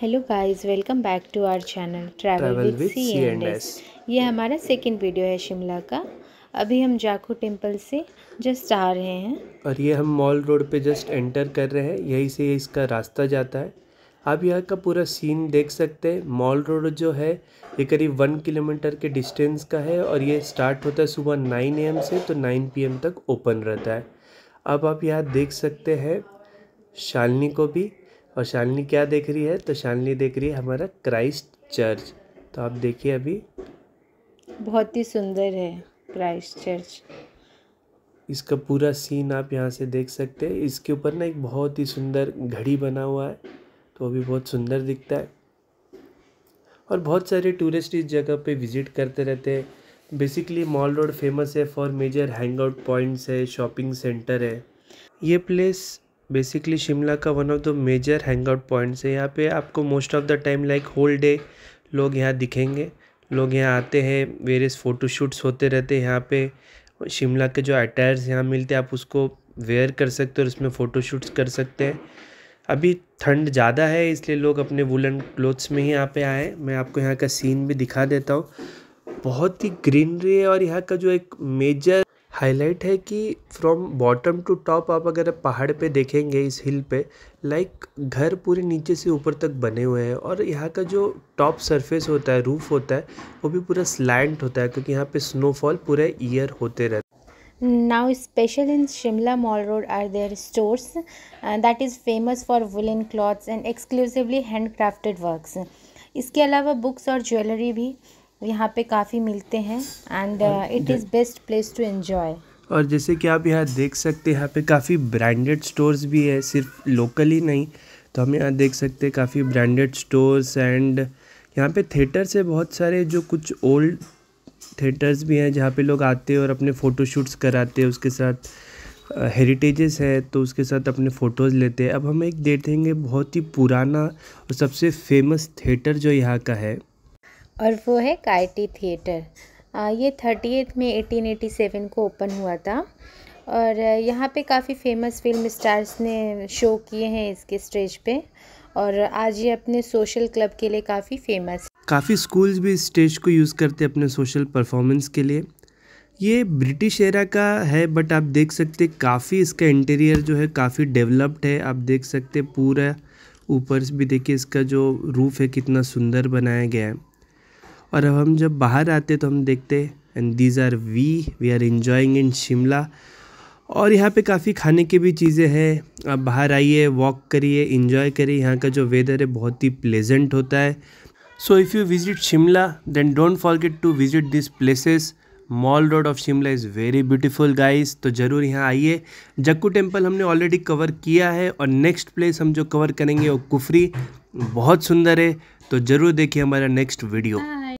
hello guys welcome back to our channel travel with C and S ये हमारा second video है शिमला का अभी हम जाखू टेम्पल से जस्ट आ रहे हैं और ये हम मॉल रोड पे जस्ट एंटर कर रहे हैं यहीं से इसका रास्ता जाता है आप यहाँ का पूरा सीन देख सकते हैं मॉल रोड जो है ये करीब वन किलोमीटर के डिस्टेंस का है और ये स्टार्ट होता है सुबह नाइन एम से तो नाइन पी तक ओपन रहता है अब आप यहाँ देख सकते हैं शालनी को भी और शालिनी क्या देख रही है तो शालिनी देख रही है हमारा क्राइस्ट चर्च तो आप देखिए अभी बहुत ही सुंदर है क्राइस्ट चर्च इसका पूरा सीन आप यहाँ से देख सकते हैं इसके ऊपर ना एक बहुत ही सुंदर घड़ी बना हुआ है तो अभी बहुत सुंदर दिखता है और बहुत सारे टूरिस्ट इस जगह पे विज़िट करते रहते हैं बेसिकली मॉल रोड फेमस है for major hang out points है शॉपिंग सेंटर है ये प्लेस बेसिकली शिमला का one of the major hang out points है यहाँ पे आपको most of the time like whole day लोग यहाँ दिखेंगे लोग यहाँ आते हैं वेरियस फ़ोटोशूट्स होते रहते हैं यहाँ पे शिमला के जो अटायर्स यहाँ मिलते हैं आप उसको वेयर कर सकते हो और उसमें फ़ोटोशूट्स कर सकते हैं अभी ठंड ज़्यादा है इसलिए लोग अपने वुलन क्लोथ्स में ही यहाँ पे आए मैं आपको यहाँ का सीन भी दिखा देता हूँ बहुत ही ग्रीनरी है और यहाँ का जो एक मेजर हाईलाइट है कि फ्रॉम बॉटम टू टॉप आप अगर पहाड़ पे देखेंगे इस हिल पे लाइक घर पूरे नीचे से ऊपर तक बने हुए हैं और यहाँ का जो टॉप सरफेस होता है रूफ़ होता है वो भी पूरा स्लैंड होता है क्योंकि यहाँ पे स्नोफॉल पूरे ईयर होते रहते now special in Shimla mall road are there stores that is famous for woollen clothes and exclusively hand crafted works इसके अलावा बुक्स और ज्वेलरी भी तो यहाँ पे काफ़ी मिलते हैं and it is best place to enjoy और जैसे कि आप यहाँ देख सकते हैं यहाँ पे काफ़ी ब्रांडेड स्टोर्स भी है सिर्फ लोकल ही नहीं तो हम यहाँ देख सकते हैं काफ़ी ब्रांडेड स्टोर्स एंड यहाँ पे थिएटर से बहुत सारे जो कुछ ओल्ड थिएटर्स भी हैं जहाँ पे लोग आते हैं और अपने फ़ोटोशूट्स कराते हैं उसके साथ हेरिटेजेस uh, है तो उसके साथ अपने फ़ोटोज़ लेते हैं अब हम एक देखेंगे बहुत ही पुराना और सबसे फेमस थिएटर जो यहाँ का है और वो है कायटी थिएटर ये थर्टी एथ में एटीन एटी सेवन को ओपन हुआ था और यहाँ पे काफ़ी फेमस फिल्म स्टार्स ने शो किए हैं इसके स्टेज पे और आज ये अपने सोशल क्लब के लिए काफ़ी फेमस काफ़ी स्कूल्स भी इस स्टेज को यूज़ करते हैं अपने सोशल परफॉर्मेंस के लिए ये ब्रिटिश एरा का है बट आप देख सकते काफ़ी इसका इंटीरियर जो है काफ़ी डेवलप्ड है आप देख सकते पूरा ऊपर भी देखिए इसका जो रूफ़ है कितना सुंदर बनाया गया है और अब हम जब बाहर आते तो हम देखते and these are we we are enjoying in Shimla और यहाँ पे काफ़ी खाने की भी चीज़ें हैं आप बाहर आइए वॉक करिए इन्जॉय करिए यहाँ का जो वेदर है बहुत ही प्लेजेंट होता है so if you visit Shimla then don't forget to visit this places mall road of Shimla is very beautiful guys तो ज़रूर यहाँ आइए जक्कू टेम्पल हमने ऑलरेडी कवर किया है और नेक्स्ट प्लेस हम जो कवर करेंगे वो कुफरी बहुत सुंदर है तो ज़रूर देखिए हमारा नेक्स्ट वीडियो